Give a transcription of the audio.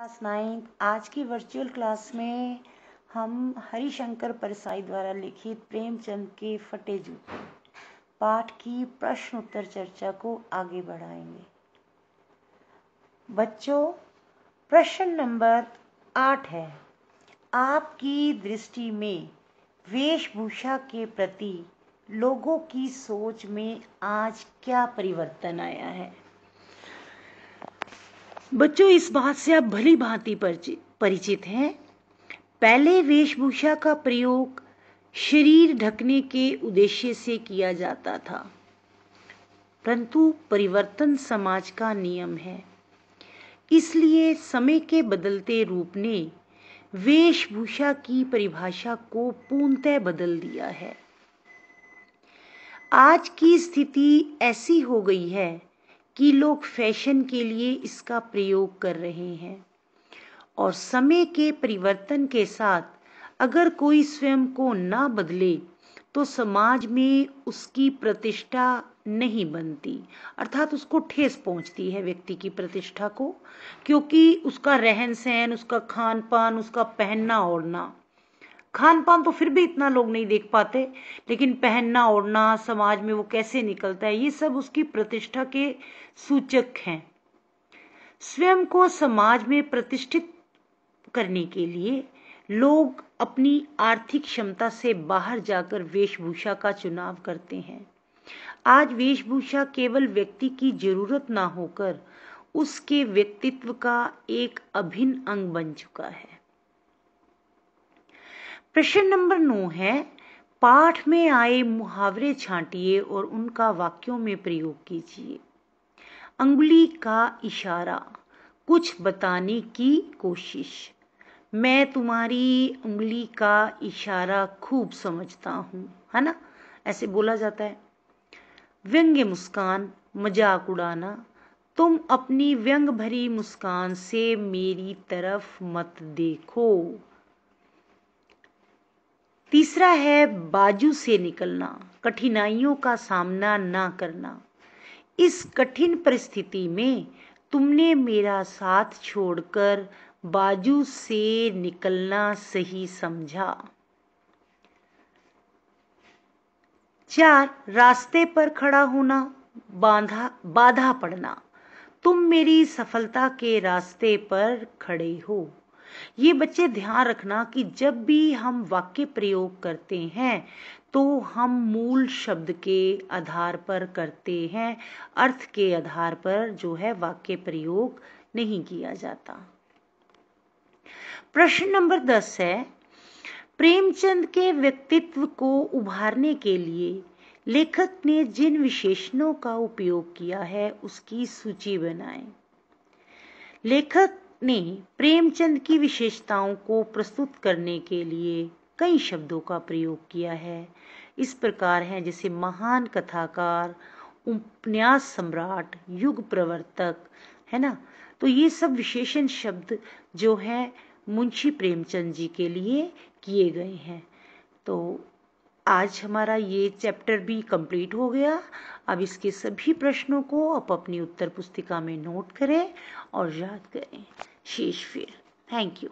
Class ninth आज की virtual class में हम हरिशंकर परसाई द्वारा लिखित प्रेमचंद के फटे जूते पाठ की प्रश्न उत्तर चर्चा को आगे बढ़ाएंगे बच्चों प्रश्न नंबर आठ है आपकी दृष्टि में वेशभूषा के प्रति लोगों की सोच में आज क्या परिवर्तन आया है बच्चों इस बात से आप भली भांति परिचित हैं पहले वेशभूषा का प्रयोग शरीर ढकने के उद्देश्य से किया जाता था परंतु परिवर्तन समाज का नियम है इसलिए समय के बदलते रूप ने वेशभूषा की परिभाषा को पूर्णतः बदल दिया है आज की स्थिति ऐसी हो गई है कि लोग फैशन के लिए इसका प्रयोग कर रहे हैं और समय के परिवर्तन के साथ अगर कोई स्वयं को ना बदले तो समाज में उसकी प्रतिष्ठा नहीं बनती अर्थात उसको ठेस पहुंचती है व्यक्ति की प्रतिष्ठा को क्योंकि उसका रहन सहन उसका खान पान उसका पहनना ओढ़ना खान पान तो फिर भी इतना लोग नहीं देख पाते लेकिन पहनना ओढ़ना समाज में वो कैसे निकलता है ये सब उसकी प्रतिष्ठा के सूचक हैं स्वयं को समाज में प्रतिष्ठित करने के लिए लोग अपनी आर्थिक क्षमता से बाहर जाकर वेशभूषा का चुनाव करते हैं आज वेशभूषा केवल व्यक्ति की जरूरत ना होकर उसके व्यक्तित्व का एक अभिन्न अंग बन चुका है प्रश्न नंबर नौ है पाठ में आए मुहावरे छांटिए और उनका वाक्यों में प्रयोग कीजिए अंगुली का इशारा कुछ बताने की कोशिश मैं तुम्हारी उंगली का इशारा खूब समझता हूँ है ना ऐसे बोला जाता है व्यंग्य मुस्कान मजाक उड़ाना तुम अपनी व्यंग भरी मुस्कान से मेरी तरफ मत देखो तीसरा है बाजू से निकलना कठिनाइयों का सामना ना करना इस कठिन परिस्थिति में तुमने मेरा साथ छोड़कर बाजू से निकलना सही समझा चार रास्ते पर खड़ा होना बांधा बाधा पड़ना तुम मेरी सफलता के रास्ते पर खड़े हो ये बच्चे ध्यान रखना कि जब भी हम वाक्य प्रयोग करते हैं तो हम मूल शब्द के आधार पर करते हैं अर्थ के आधार पर जो है वाक्य प्रयोग नहीं किया जाता प्रश्न नंबर दस है प्रेमचंद के व्यक्तित्व को उभारने के लिए लेखक ने जिन विशेषणों का उपयोग किया है उसकी सूची बनाएं। लेखक ने प्रेमचंद की विशेषताओं को प्रस्तुत करने के लिए कई शब्दों का प्रयोग किया है इस प्रकार है जैसे महान कथाकार उपन्यास सम्राट युग प्रवर्तक है ना तो ये सब विशेषण शब्द जो है मुंशी प्रेमचंद जी के लिए किए गए हैं तो आज हमारा ये चैप्टर भी कंप्लीट हो गया अब इसके सभी प्रश्नों को आप अपनी उत्तर पुस्तिका में नोट करें और याद करें शेष फिर थैंक यू